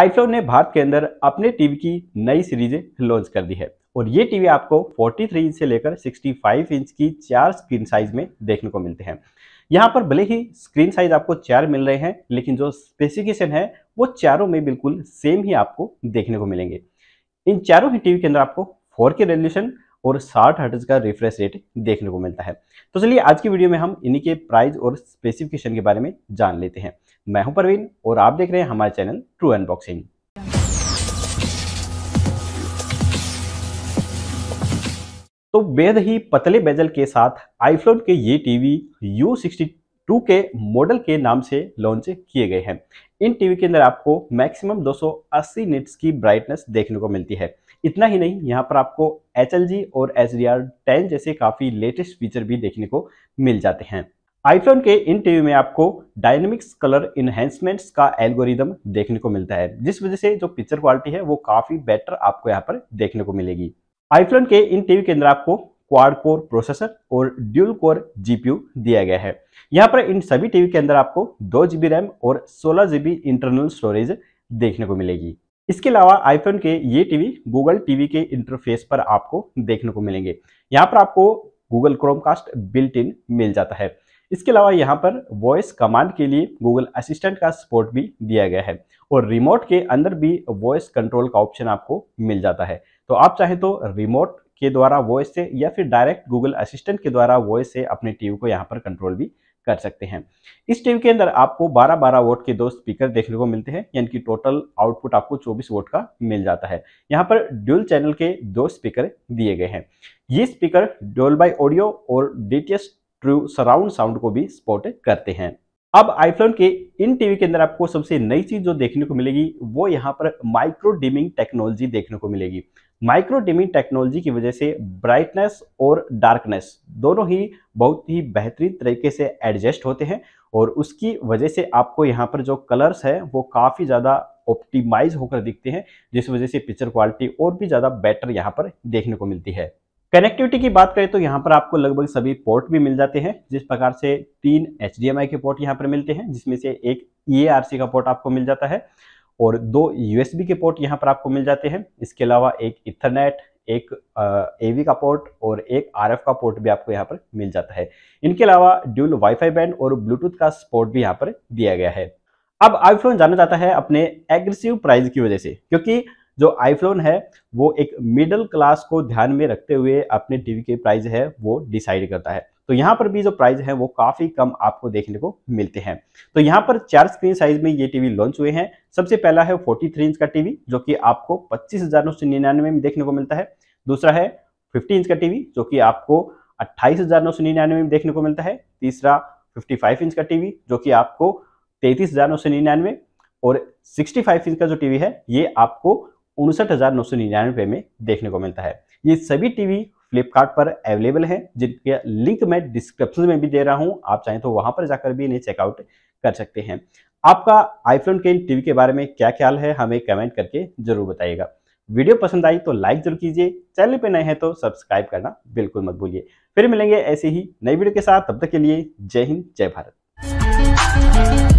आईफ्लो ने भारत के अंदर अपने टीवी की नई सीरीजें लॉन्च कर दी है और ये टीवी आपको 43 इंच से लेकर 65 इंच की चार स्क्रीन साइज में देखने को मिलते हैं यहाँ पर भले ही स्क्रीन साइज आपको चार मिल रहे हैं लेकिन जो स्पेसिफिकेशन है वो चारों में बिल्कुल सेम ही आपको देखने को मिलेंगे इन चारों ही टीवी के अंदर आपको फोर के रेजोल्यूशन और साठ हर्ट्ज का रिफ्रेश रेट देखने को मिलता है तो चलिए आज की वीडियो में हम इन्हीं के प्राइस और स्पेसिफिकेशन के बारे में जान लेते हैं मैं हूं परवीन और आप देख रहे हैं हमारे चैनल ट्रू अनबॉक्सिंग तो बेहद ही पतले बेजल के साथ आईफ्लोन के ये टीवी यू टू के मॉडल के नाम से लॉन्च किए गए हैं इन टीवी के अंदर आपको मैक्सिमम 280 निट्स की ब्राइटनेस देखने को मिलती है इतना ही नहीं यहाँ पर आपको एच और एच डी जैसे काफ़ी लेटेस्ट फीचर भी देखने को मिल जाते हैं आईफोन के इन टीवी में आपको डायनेमिक्स कलर इन्हेंसमेंट्स का एल्गोरिदम देखने को मिलता है जिस वजह से जो पिक्चर क्वालिटी है वो काफ़ी बेटर आपको यहाँ पर देखने को मिलेगी आईफोन के इन टीवी के अंदर आपको क्वाड कोर प्रोसेसर और ड्यूल कोर जीपीयू दिया गया है यहाँ पर इन सभी टीवी के अंदर आपको दो जीबी रैम और सोलह जीबी इंटरनल स्टोरेज देखने को मिलेगी इसके अलावा आईफोन के ये टीवी गूगल टीवी के इंटरफेस पर आपको देखने को मिलेंगे यहाँ पर आपको गूगल क्रोमकास्ट बिल्ट इन मिल जाता है इसके अलावा यहाँ पर वॉइस कमांड के लिए गूगल असिस्टेंट का सपोर्ट भी दिया गया है और रिमोट के अंदर भी वॉइस कंट्रोल का ऑप्शन आपको मिल जाता है तो आप चाहे तो रिमोट के द्वारा वॉइस से या फिर डायरेक्ट गूगल असिस्टेंट के द्वारा वॉइस से अपने टीवी को यहाँ पर कंट्रोल भी कर सकते हैं इस टीवी के अंदर आपको 12 12 वोट के दो स्पीकर देखने को मिलते हैं यानी कि टोटल आउटपुट आपको 24 वोट का मिल जाता है यहाँ पर ड्यूल चैनल के दो स्पीकर दिए गए हैं ये स्पीकर डोल बाई ऑडियो और D T S true surround sound को भी सपोर्ट करते हैं अब आईफोन के इन टीवी के अंदर आपको सबसे नई चीज जो देखने को मिलेगी वो यहाँ पर माइक्रो डिमिंग टेक्नोलॉजी देखने को मिलेगी माइक्रो डिमिंग टेक्नोलॉजी की वजह से ब्राइटनेस और डार्कनेस दोनों ही बहुत ही बेहतरीन तरीके से एडजस्ट होते हैं और उसकी वजह से आपको यहाँ पर जो कलर्स है वो काफ़ी ज़्यादा ऑप्टिमाइज होकर दिखते हैं जिस वजह से पिक्चर क्वालिटी और भी ज़्यादा बेटर यहाँ पर देखने को मिलती है कनेक्टिविटी की बात करें तो यहाँ पर आपको लगभग सभी पोर्ट भी मिल जाते हैं जिस प्रकार से तीन एच के पोर्ट यहाँ पर मिलते हैं जिसमें से एक ई e का पोर्ट आपको मिल जाता है और दो यूएसबी के पोर्ट यहाँ पर आपको मिल जाते हैं इसके अलावा एक इथरनेट एक एवी का पोर्ट और एक आरएफ का पोर्ट भी आपको यहाँ पर मिल जाता है इनके अलावा ड्यूल वाईफाई बैंड और ब्लूटूथ का सपोर्ट भी यहाँ पर दिया गया है अब आईफोन जाना जाता है अपने एग्रेसिव प्राइस की वजह से क्योंकि जो आईफोन है वो एक मिडिल क्लास को ध्यान में रखते हुए अपने टीवी के प्राइस है वो डिसाइड करता है तो यहाँ पर भी जो प्राइस है वो काफ़ी कम आपको देखने को मिलते हैं तो यहाँ पर चार स्क्रीन साइज में ये टीवी लॉन्च हुए हैं सबसे पहला है 43 इंच का टीवी जो कि आपको पच्चीस में देखने को मिलता है दूसरा है 50 इंच का टीवी जो कि आपको अट्ठाईस में देखने को मिलता है तीसरा 55 इंच का टीवी जो कि आपको तैतीस और 65 इंच का जो टीवी है ये आपको उनसठ में देखने को मिलता है ये सभी टीवी फ्लिपकार्ट पर अवेलेबल हैं जिनके लिंक मैं डिस्क्रिप्शन में भी दे रहा हूँ आप चाहें तो वहां पर जाकर भी इन्हें चेकआउट कर सकते हैं आपका आईफोन के टीवी के बारे में क्या ख्याल है हमें कमेंट करके जरूर बताइएगा वीडियो पसंद आई तो लाइक जरूर कीजिए चैनल पे नए हैं तो सब्सक्राइब करना बिल्कुल मत भूलिए फिर मिलेंगे ऐसे ही नई वीडियो के साथ तब तक के लिए जय हिंद जय भारत